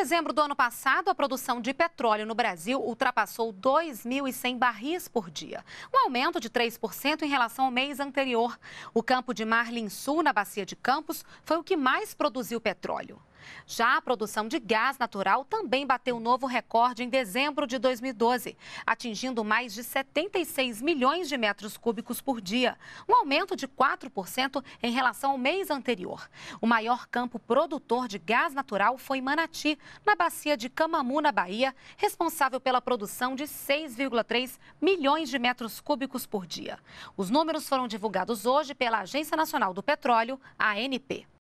dezembro do ano passado, a produção de petróleo no Brasil ultrapassou 2.100 barris por dia, um aumento de 3% em relação ao mês anterior. O campo de Marlim Sul, na Bacia de Campos, foi o que mais produziu petróleo. Já a produção de gás natural também bateu novo recorde em dezembro de 2012, atingindo mais de 76 milhões de metros cúbicos por dia, um aumento de 4% em relação ao mês anterior. O maior campo produtor de gás natural foi Manati, na bacia de Camamu, na Bahia, responsável pela produção de 6,3 milhões de metros cúbicos por dia. Os números foram divulgados hoje pela Agência Nacional do Petróleo, ANP.